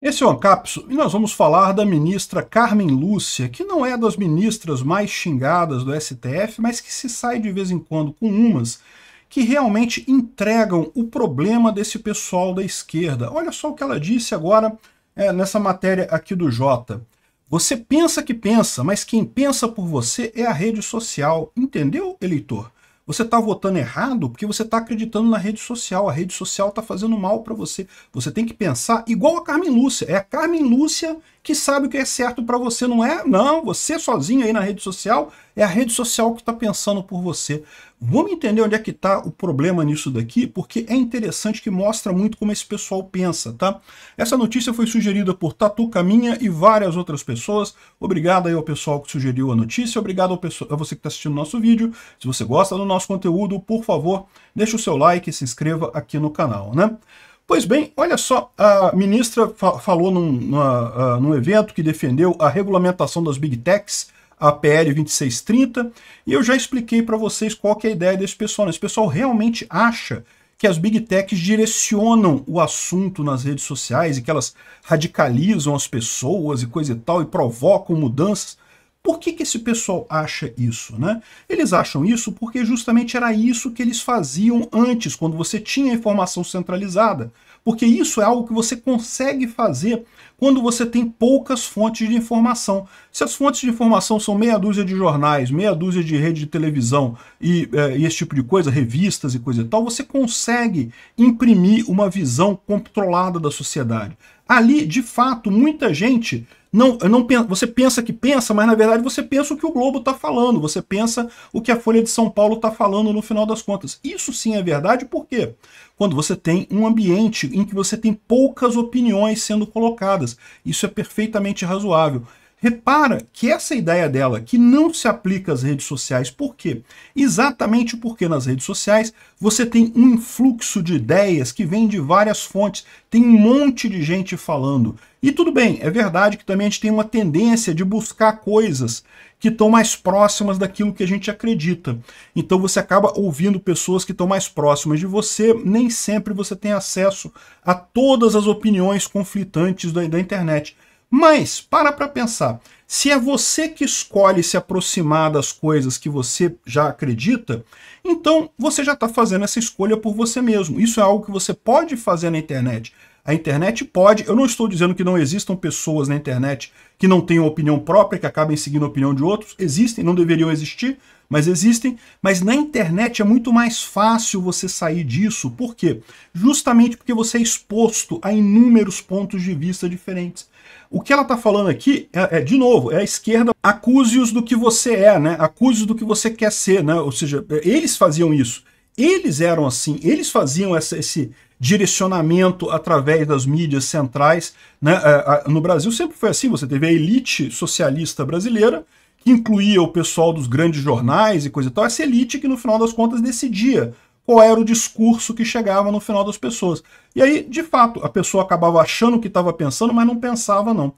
Esse é o Ancapso e nós vamos falar da ministra Carmen Lúcia, que não é das ministras mais xingadas do STF, mas que se sai de vez em quando com umas que realmente entregam o problema desse pessoal da esquerda. Olha só o que ela disse agora é, nessa matéria aqui do Jota. Você pensa que pensa, mas quem pensa por você é a rede social. Entendeu, eleitor? Você está votando errado porque você está acreditando na rede social. A rede social está fazendo mal para você. Você tem que pensar igual a Carmen Lúcia. É a Carmen Lúcia que sabe o que é certo para você, não é? Não, você sozinho aí na rede social é a rede social que está pensando por você. Vamos entender onde é que está o problema nisso daqui, porque é interessante que mostra muito como esse pessoal pensa, tá? Essa notícia foi sugerida por Tatu Caminha e várias outras pessoas. Obrigado aí ao pessoal que sugeriu a notícia, obrigado ao pessoal, a você que está assistindo o nosso vídeo. Se você gosta do nosso conteúdo, por favor, deixe o seu like e se inscreva aqui no canal, né? Pois bem, olha só, a ministra fa falou num, numa, uh, num evento que defendeu a regulamentação das big techs a PL 2630, e eu já expliquei para vocês qual é a ideia desse pessoal. Né? Esse pessoal realmente acha que as big techs direcionam o assunto nas redes sociais e que elas radicalizam as pessoas e coisa e tal, e provocam mudanças. Por que, que esse pessoal acha isso? Né? Eles acham isso porque justamente era isso que eles faziam antes, quando você tinha informação centralizada. Porque isso é algo que você consegue fazer quando você tem poucas fontes de informação. Se as fontes de informação são meia dúzia de jornais, meia dúzia de rede de televisão e, é, e esse tipo de coisa, revistas e coisa e tal, você consegue imprimir uma visão controlada da sociedade. Ali, de fato, muita gente não, não você pensa que pensa, mas na verdade você pensa o que o Globo está falando, você pensa o que a Folha de São Paulo está falando no final das contas. Isso sim é verdade, por quê? Quando você tem um ambiente em que você tem poucas opiniões sendo colocadas. Isso é perfeitamente razoável. Repara que essa ideia dela que não se aplica às redes sociais, por quê? Exatamente porque nas redes sociais você tem um influxo de ideias que vem de várias fontes, tem um monte de gente falando. E tudo bem, é verdade que também a gente tem uma tendência de buscar coisas que estão mais próximas daquilo que a gente acredita. Então você acaba ouvindo pessoas que estão mais próximas de você, nem sempre você tem acesso a todas as opiniões conflitantes da, da internet. Mas, para para pensar, se é você que escolhe se aproximar das coisas que você já acredita, então você já está fazendo essa escolha por você mesmo. Isso é algo que você pode fazer na internet. A internet pode, eu não estou dizendo que não existam pessoas na internet que não tenham opinião própria, que acabem seguindo a opinião de outros, existem, não deveriam existir, mas existem. Mas na internet é muito mais fácil você sair disso. Por quê? Justamente porque você é exposto a inúmeros pontos de vista diferentes. O que ela está falando aqui é, é, de novo, é a esquerda acuse-os do que você é, né? Acuse-os do que você quer ser, né? Ou seja, é, eles faziam isso. Eles eram assim, eles faziam essa, esse, direcionamento através das mídias centrais. Né? É, no Brasil sempre foi assim, você teve a elite socialista brasileira que incluía o pessoal dos grandes jornais e coisa e tal, essa elite que no final das contas decidia qual era o discurso que chegava no final das pessoas. E aí, de fato, a pessoa acabava achando o que estava pensando, mas não pensava não.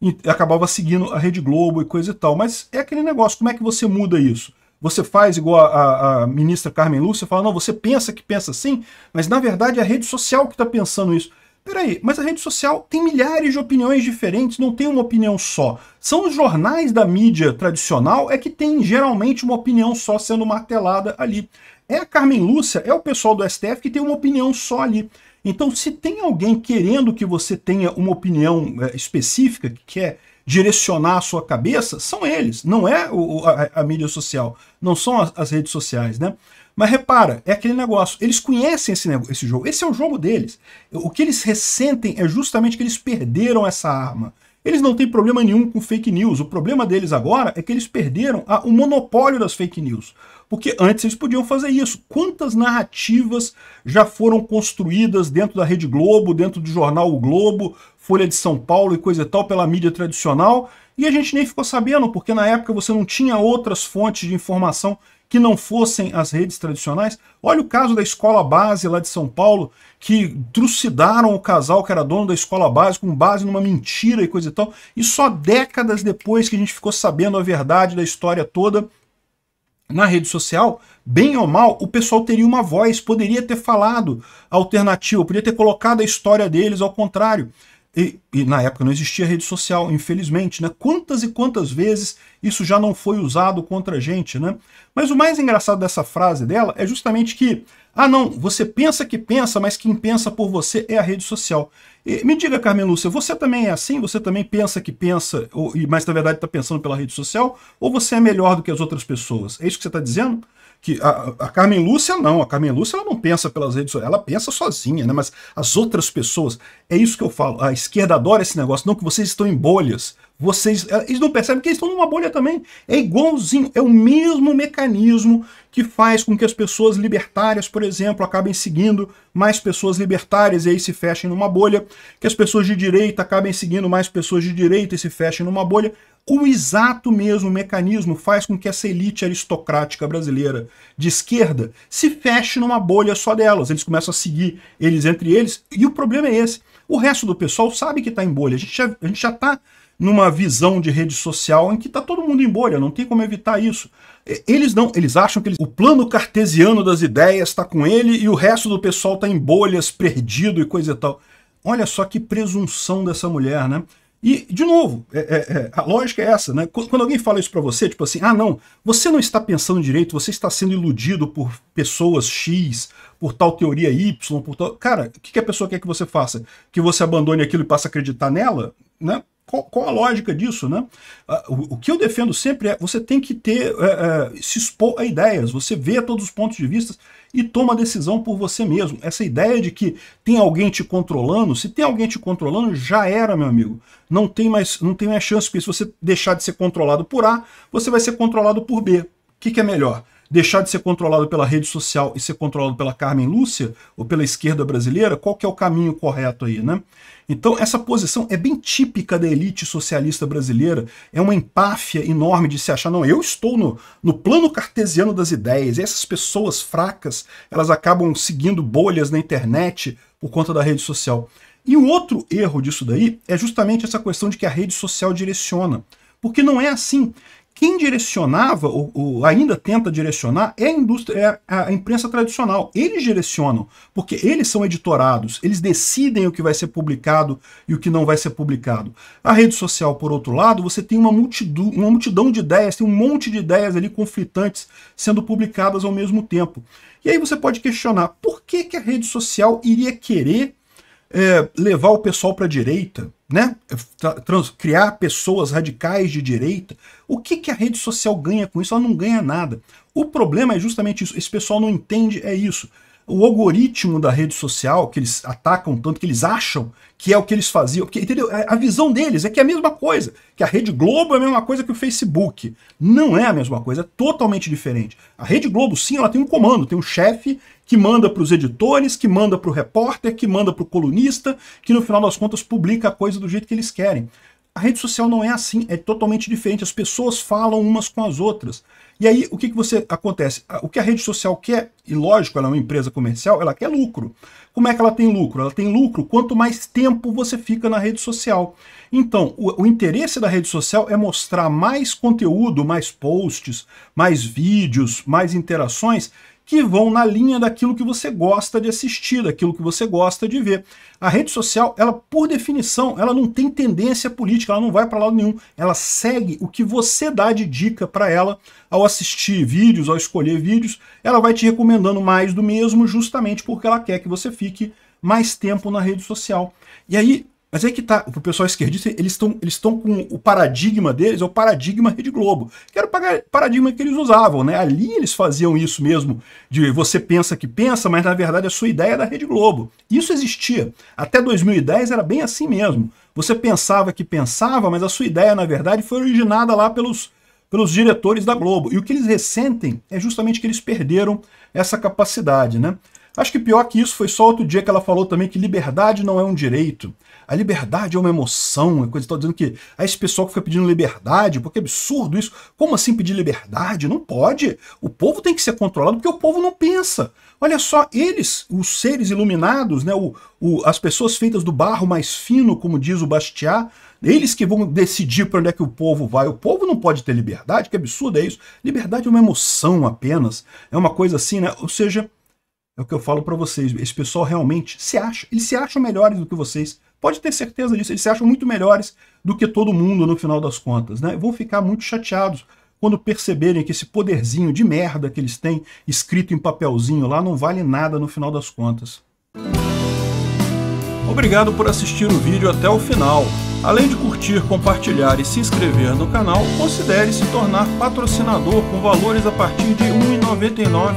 E acabava seguindo a Rede Globo e coisa e tal. Mas é aquele negócio, como é que você muda isso? Você faz igual a, a, a ministra Carmen Lúcia, fala, não, você pensa que pensa assim, mas na verdade é a rede social que está pensando isso. Peraí, mas a rede social tem milhares de opiniões diferentes, não tem uma opinião só. São os jornais da mídia tradicional é que tem geralmente uma opinião só sendo martelada ali. É a Carmen Lúcia, é o pessoal do STF que tem uma opinião só ali. Então, se tem alguém querendo que você tenha uma opinião eh, específica, que quer é direcionar a sua cabeça são eles, não é o, a, a, mídia social, não são as, as, redes sociais, né? Mas repara, é aquele negócio, eles conhecem esse, esse jogo, esse é o jogo deles. O que eles ressentem é justamente que eles perderam essa arma. Eles não têm problema nenhum com fake news, o problema deles agora é que eles perderam a, o monopólio das fake news. Porque antes eles podiam fazer isso. Quantas narrativas já foram construídas dentro da Rede Globo, dentro do jornal O Globo, Folha de São Paulo e coisa tal pela mídia tradicional, e a gente nem ficou sabendo, porque na época você não tinha outras fontes de informação que não fossem as redes tradicionais. Olha o caso da escola base lá de São Paulo, que trucidaram o casal que era dono da escola base com base numa mentira e coisa e tal. E só décadas depois que a gente ficou sabendo a verdade da história toda na rede social, bem ou mal, o pessoal teria uma voz, poderia ter falado alternativa, poderia ter colocado a história deles ao contrário. E, e, na época não existia rede social, infelizmente, né? Quantas e quantas vezes isso já não foi usado contra a gente, né? Mas o mais engraçado dessa frase dela é justamente que, ah não, você pensa que pensa, mas quem pensa por você é a rede social. E, me diga, Carmen Lúcia, você também é assim? Você também pensa que pensa, ou, mas na verdade está pensando pela rede social? Ou você é melhor do que as outras pessoas? É isso que você está dizendo? que a, a, Carmen Lúcia não, a Carmen Lúcia ela não pensa pelas redes sociais, ela pensa sozinha, né? Mas as outras pessoas, é isso que eu falo, a esquerda adora esse negócio, não que vocês estão em bolhas, vocês, é, eles não percebem que eles estão numa bolha também, é igualzinho, é o mesmo mecanismo que faz com que as pessoas libertárias, por exemplo, acabem seguindo mais pessoas libertárias e aí se fechem numa bolha, que as pessoas de direita acabem seguindo mais pessoas de direita e se fechem numa bolha, o exato mesmo mecanismo faz com que essa elite aristocrática brasileira de esquerda se feche numa bolha só delas. Eles começam a seguir eles entre eles, e o problema é esse. O resto do pessoal sabe que está em bolha. A gente já, está numa visão de rede social em que está todo mundo em bolha, não tem como evitar isso. É, eles não, eles acham que eles, o plano cartesiano das ideias está com ele e o resto do pessoal está em bolhas, perdido e coisa e tal. Olha só que presunção dessa mulher, né? E, de novo, é, é, é, a lógica é essa, né? Quando, quando alguém fala isso para você, tipo assim, ah, não, você não está pensando direito, você está sendo iludido por pessoas X, por tal teoria Y, por tal. Cara, o que, que a pessoa quer que você faça? Que você abandone aquilo e passe a acreditar nela? Né? qual a lógica disso, né? Ah, o que eu defendo sempre é você tem que ter é, é, se expor a ideias, você vê todos os pontos de vista e toma a decisão por você mesmo. Essa ideia de que tem alguém te controlando, se tem alguém te controlando, já era, meu amigo. Não tem mais, não tem mais chance, porque se você deixar de ser controlado por A, você vai ser controlado por B. O que, que é melhor? deixar de ser controlado pela rede social e ser controlado pela Carmen Lúcia ou pela esquerda brasileira, qual que é o caminho correto aí, né? Então, essa posição é bem típica da elite socialista brasileira, é uma empáfia enorme de se achar, não, eu estou no, no plano cartesiano das ideias, e essas pessoas fracas, elas acabam seguindo bolhas na internet por conta da rede social. E o outro erro disso daí é justamente essa questão de que a rede social direciona. Porque não é assim. Quem direcionava, ou, ou ainda tenta direcionar, é a indústria, é a imprensa tradicional. Eles direcionam, porque eles são editorados, eles decidem o que vai ser publicado e o que não vai ser publicado. A rede social, por outro lado, você tem uma, multidu, uma multidão de ideias, tem um monte de ideias ali conflitantes sendo publicadas ao mesmo tempo. E aí você pode questionar por que, que a rede social iria querer é, levar o pessoal para a direita, né? É, trans, criar pessoas radicais de direita. O que, que a rede social ganha com isso? Ela não ganha nada. O problema é justamente isso. Esse pessoal não entende, é isso o algoritmo da rede social, que eles atacam tanto, que eles acham que é o que eles faziam. Que, entendeu? É, a visão deles é que é a mesma coisa, que a Rede Globo é a mesma coisa que o Facebook. Não é a mesma coisa, é totalmente diferente. A Rede Globo, sim, ela tem um comando, tem um chefe que manda para os editores, que manda para o repórter, que manda para o colunista, que no final das contas publica a coisa do jeito que eles querem. A rede social não é assim, é totalmente diferente. As pessoas falam umas com as outras. E aí, o que, que você acontece? O que a rede social quer, e lógico, ela é uma empresa comercial, ela quer lucro. Como é que ela tem lucro? Ela tem lucro quanto mais tempo você fica na rede social. Então, o, o interesse da rede social é mostrar mais conteúdo, mais posts, mais vídeos, mais interações, que vão na linha daquilo que você gosta de assistir, daquilo que você gosta de ver. A rede social, ela por definição, ela não tem tendência política, ela não vai para lado nenhum. Ela segue o que você dá de dica para ela ao assistir vídeos, ao escolher vídeos. Ela vai te recomendando mais do mesmo justamente porque ela quer que você fique mais tempo na rede social. E aí mas aí é que tá, o pessoal esquerdista, eles estão eles com o paradigma deles, é o paradigma Rede Globo, que era o paradigma que eles usavam, né? Ali eles faziam isso mesmo, de você pensa que pensa, mas na verdade a é sua ideia é da Rede Globo. Isso existia. Até 2010 era bem assim mesmo. Você pensava que pensava, mas a sua ideia, na verdade, foi originada lá pelos, pelos diretores da Globo. E o que eles ressentem é justamente que eles perderam essa capacidade, né? Acho que pior que isso foi só outro dia que ela falou também que liberdade não é um direito. A liberdade é uma emoção, é coisa Estou dizendo que a ah, esse pessoal que fica pedindo liberdade, porque é absurdo isso. Como assim pedir liberdade? Não pode. O povo tem que ser controlado porque o povo não pensa. Olha só, eles, os seres iluminados, né, o, o, as pessoas feitas do barro mais fino, como diz o Bastiat, eles que vão decidir para onde é que o povo vai. O povo não pode ter liberdade, que absurdo é isso. Liberdade é uma emoção apenas. É uma coisa assim, né? Ou seja, é o que eu falo para vocês. Esse pessoal realmente se acha. Eles se acham melhores do que vocês. Pode ter certeza disso. Eles se acham muito melhores do que todo mundo no final das contas. Né? Vão ficar muito chateados quando perceberem que esse poderzinho de merda que eles têm escrito em papelzinho lá não vale nada no final das contas. Obrigado por assistir o vídeo até o final. Além de curtir, compartilhar e se inscrever no canal, considere se tornar patrocinador com valores a partir de R$ 1,99